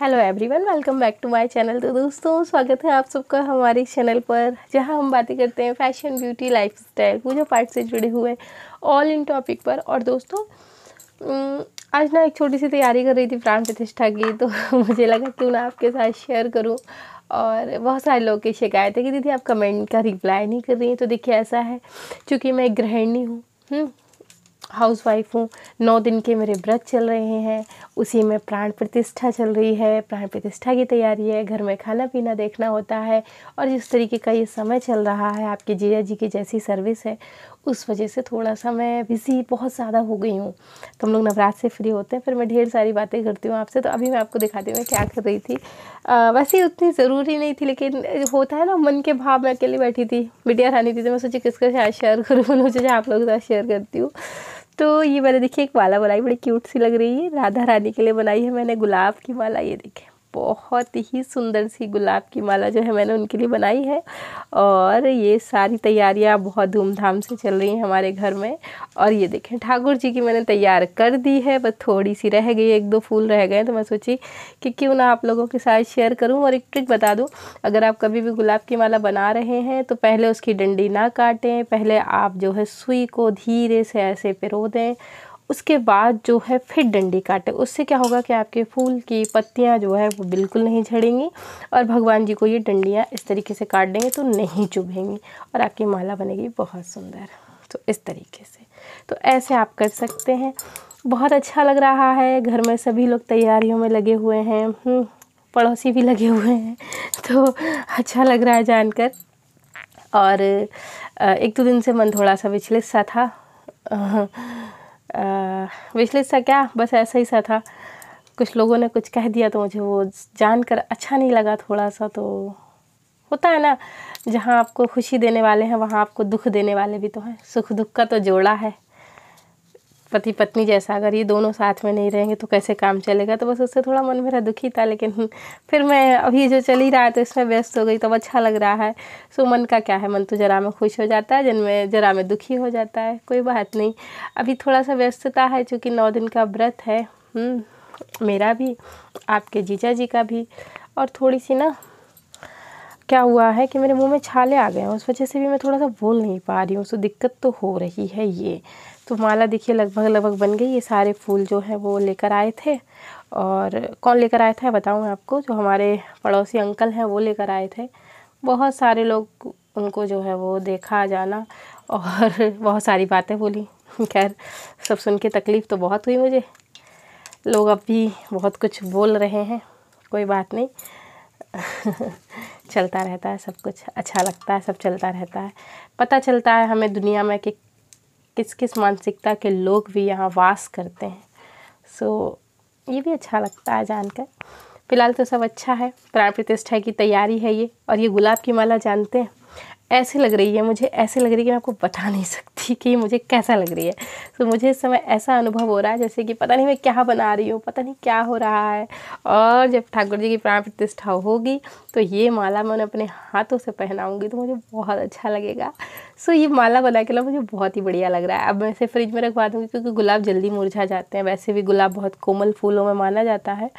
Hello everyone welcome back to my channel तो दोस्तों स्वागत है आप सबका हमारे चैनल पर जहां हम बातें करते हैं फैशन ब्यूटी लाइफस्टाइल पूजा पाठ से जुड़े हुए ऑल इन टॉपिक पर और दोस्तों आज ना एक छोटी सी तैयारी कर रही थी प्राण प्रतिष्ठा की तो मुझे लगा क्यों ना आपके साथ शेयर करूँ और बहुत सारे लोग की शिकायत है कि दीदी आप कमेंट का रिप्लाई नहीं कर रही हैं तो देखिए ऐसा है चूँकि मैं गृहिणी हूँ हम्म, हाउसवाइफ हूँ नौ दिन के मेरे व्रत चल रहे हैं उसी में प्राण प्रतिष्ठा चल रही है प्राण प्रतिष्ठा की तैयारी है घर में खाना पीना देखना होता है और जिस तरीके का ये समय चल रहा है आपके जीजा जी की जैसी सर्विस है उस वजह से थोड़ा सा मैं बिज़ी बहुत ज़्यादा हो गई हूँ तो हम लोग नवरात्र से फ्री होते हैं फिर मैं ढेर सारी बातें करती हूँ आपसे तो अभी मैं आपको दिखाती हूँ मैं क्या कर रही थी आ, वैसे उतनी ज़रूरी नहीं थी लेकिन होता है ना मन के भाव मैं अकेले बैठी थी बिटिया रानी थी तो मैं सोची किसके साथ शेयर करूँ सोचा आप लोगों के साथ शेयर करती हूँ तो ये मैंने देखिए एक माला बनाई बड़ी क्यूट सी लग रही है राधा रानी के लिए बनाई है मैंने गुलाब की माला ये देखें बहुत ही सुंदर सी गुलाब की माला जो है मैंने उनके लिए बनाई है और ये सारी तैयारियां बहुत धूमधाम से चल रही हैं हमारे घर में और ये देखें ठाकुर जी की मैंने तैयार कर दी है बस थोड़ी सी रह गई एक दो फूल रह गए तो मैं सोची कि क्यों ना आप लोगों के साथ शेयर करूँ और एक ट्रिक बता दूँ अगर आप कभी भी गुलाब की माला बना रहे हैं तो पहले उसकी डंडी ना काटें पहले आप जो है सुई को धीरे से ऐसे पिरो दें उसके बाद जो है फिर डंडी काटें उससे क्या होगा कि आपके फूल की पत्तियाँ जो है वो बिल्कुल नहीं झड़ेंगी और भगवान जी को ये डंडियाँ इस तरीके से काट देंगे तो नहीं चुभेंगी और आपकी माला बनेगी बहुत सुंदर तो इस तरीके से तो ऐसे आप कर सकते हैं बहुत अच्छा लग रहा है घर में सभी लोग तैयारियों में लगे हुए हैं हम्म, पड़ोसी भी लगे हुए हैं तो अच्छा लग रहा है जानकर और एक दो दिन से मन थोड़ा सा विचलित सा था विश्लेष सा क्या बस ऐसा ही सा था कुछ लोगों ने कुछ कह दिया तो मुझे वो जानकर अच्छा नहीं लगा थोड़ा सा तो होता है ना जहाँ आपको खुशी देने वाले हैं वहाँ आपको दुख देने वाले भी तो हैं सुख दुख का तो जोड़ा है पति पत्नी जैसा अगर ये दोनों साथ में नहीं रहेंगे तो कैसे काम चलेगा तो बस उससे थोड़ा मन मेरा दुखी था लेकिन फिर मैं अभी जो चल ही रहा है तो इसमें व्यस्त हो गई तब तो अच्छा लग रहा है सो मन का क्या है मन तो ज़रा में खुश हो जाता है जन में ज़रा में दुखी हो जाता है कोई बात नहीं अभी थोड़ा सा व्यस्तता है चूँकि नौ दिन का व्रत है हम्म, मेरा भी आपके जीजा जी का भी और थोड़ी सी ना क्या हुआ है कि मेरे मुंह में छाले आ गए हैं उस वजह से भी मैं थोड़ा सा बोल नहीं पा रही हूँ सो दिक्कत तो हो रही है ये तो माला देखिए लगभग लगभग बन गई ये सारे फूल जो है वो लेकर आए थे और कौन लेकर आया था बताऊँ मैं आपको जो हमारे पड़ोसी अंकल हैं वो लेकर आए थे बहुत सारे लोग उनको जो है वो देखा जाना और बहुत सारी बातें बोली खैर सब सुन के तकलीफ़ तो बहुत हुई मुझे लोग अब भी बहुत कुछ बोल रहे हैं कोई बात नहीं चलता रहता है सब कुछ अच्छा लगता है सब चलता रहता है पता चलता है हमें दुनिया में कि किस किस मानसिकता के लोग भी यहाँ वास करते हैं सो so, ये भी अच्छा लगता है जानकर फ़िलहाल तो सब अच्छा है प्राण प्रतिष्ठा की तैयारी है ये और ये गुलाब की माला जानते हैं ऐसे लग रही है मुझे ऐसे लग रही है कि मैं आपको बता नहीं सकती कि मुझे कैसा लग रही है तो मुझे इस समय ऐसा अनुभव हो रहा है जैसे कि पता नहीं मैं क्या बना रही हूँ पता नहीं क्या हो रहा है और जब ठाकुर जी की प्राण प्रतिष्ठा होगी तो ये माला मैं उन्हें अपने हाथों से पहनाऊँगी तो मुझे बहुत अच्छा लगेगा सो ये माला बना के ला मुझे बहुत ही बढ़िया लग रहा है अब मैं इसे फ्रिज में रखवा दूँगी क्योंकि गुलाब जल्दी मुरझा जाते हैं वैसे भी गुलाब बहुत कोमल फूलों में माना जाता है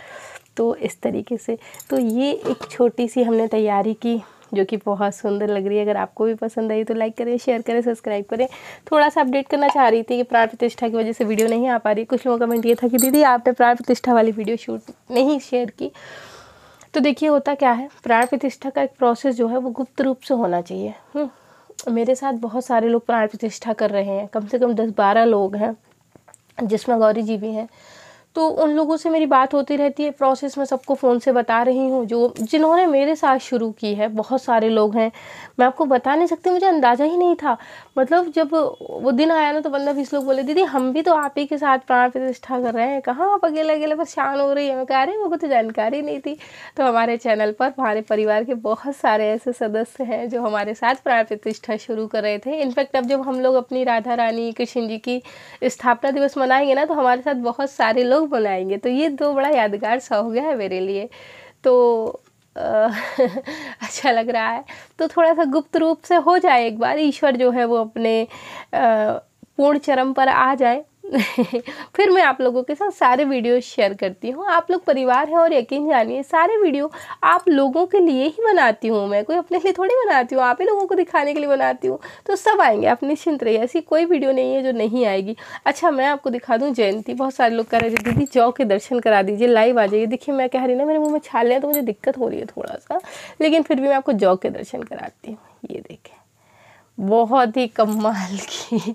तो इस तरीके से तो ये एक छोटी सी हमने तैयारी की जो कि बहुत सुंदर लग रही है अगर आपको भी पसंद आई तो लाइक करें शेयर करें सब्सक्राइब करें थोड़ा सा अपडेट करना चाह रही थी कि प्राण प्रतिष्ठा की वजह से वीडियो नहीं आ पा रही कुछ लोगों का कमेंट ये था कि दीदी आपने प्राण प्रतिष्ठा वाली वीडियो शूट नहीं शेयर की तो देखिए होता क्या है प्राण प्रतिष्ठा का एक प्रोसेस जो है वो गुप्त रूप से होना चाहिए हम्म। मेरे साथ बहुत सारे लोग प्राण प्रतिष्ठा कर रहे हैं कम से कम दस बारह लोग हैं जिसमें गौरी जी भी हैं तो उन लोगों से मेरी बात होती रहती है प्रोसेस मैं सबको फ़ोन से बता रही हूँ जो जिन्होंने मेरे साथ शुरू की है बहुत सारे लोग हैं मैं आपको बता नहीं सकती मुझे अंदाज़ा ही नहीं था मतलब जब वो दिन आया ना तो बंदा बीस लोग बोले दीदी हम भी तो आप ही के साथ प्राण प्रतिष्ठा कर रहे हैं कहाँ आप अकेले अकेले परेशान हो रही है मैं कह रही हूँ वो तो जानकारी नहीं थी तो हमारे चैनल पर हमारे परिवार के बहुत सारे ऐसे सदस्य हैं जो हमारे साथ प्राण प्रतिष्ठा शुरू कर रहे थे इनफैक्ट अब जब हम लोग अपनी राधा रानी कृष्ण जी की स्थापना दिवस मनाएंगे ना तो हमारे साथ बहुत सारे लोग बुलाएंगे तो ये दो बड़ा यादगार सा हो गया है मेरे लिए तो अच्छा लग रहा है तो थोड़ा सा गुप्त रूप से हो जाए एक बार ईश्वर जो है वो अपने पूर्ण चरम पर आ जाए फिर मैं आप लोगों के साथ सारे वीडियो शेयर करती हूँ आप लोग परिवार हैं और यकीन जानिए सारे वीडियो आप लोगों के लिए ही बनाती हूँ मैं कोई अपने लिए थोड़ी बनाती हूँ आप ही लोगों को दिखाने के लिए बनाती हूँ तो सब आएंगे आप निश्चिंत रहिए ऐसी कोई वीडियो नहीं है जो नहीं आएगी अच्छा मैं आपको दिखा दूँ जयंती बहुत सारे लोग कह रहे थे दीदी जौ के दर्शन करा दीजिए लाइव आ जाइए देखिए मैं कह रही ना मेरे मुँह में छाले लिया तो मुझे दिक्कत हो रही है थोड़ा सा लेकिन फिर भी मैं आपको जौ के दर्शन कराती हूँ ये देखें बहुत ही कमाल की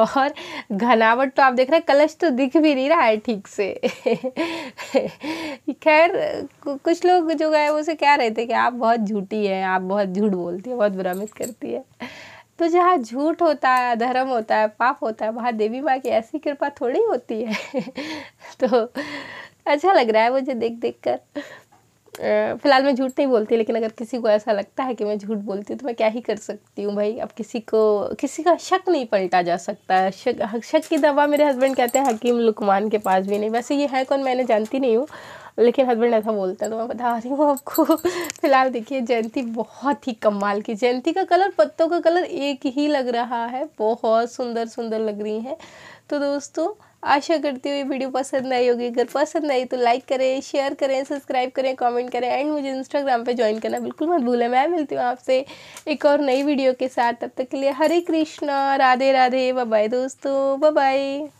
और घनावट तो आप देख रहे हैं कलश तो दिख भी नहीं रहा है ठीक से खैर कुछ लोग जो गए उसे क्या रहते कि आप बहुत झूठी हैं आप बहुत झूठ बोलती है बहुत भ्रमित करती है तो जहाँ झूठ होता है धर्म होता है पाप होता है वहाँ देवी माँ की ऐसी कृपा थोड़ी होती है तो अच्छा लग रहा है मुझे देख देख कर फ़िलहाल मैं झूठ नहीं बोलती लेकिन अगर किसी को ऐसा लगता है कि मैं झूठ बोलती हूँ तो मैं क्या ही कर सकती हूँ भाई अब किसी को किसी का शक नहीं पलटा जा सकता है शक शक की दवा मेरे हस्बैंड कहते हैं हकीम लुकमान के पास भी नहीं वैसे ये है कौन मैंने जानती नहीं हूँ लेकिन हस्बैंड ऐसा बोलता है तो मैं बता रही हूँ आपको फिलहाल देखिए जयंती बहुत ही कमाल की जयंती का कलर पत्तों का कलर एक ही लग रहा है बहुत सुंदर सुंदर लग रही हैं तो दोस्तों आशा करती हूँ ये वीडियो पसंद आई होगी अगर पसंद आई तो लाइक करें शेयर करें सब्सक्राइब करें कमेंट करें एंड मुझे इंस्टाग्राम पे ज्वाइन करना बिल्कुल मत भूलें मैं मिलती हूँ आपसे एक और नई वीडियो के साथ तब तक के लिए हरे कृष्णा राधे राधे बाय दोस्तों बाय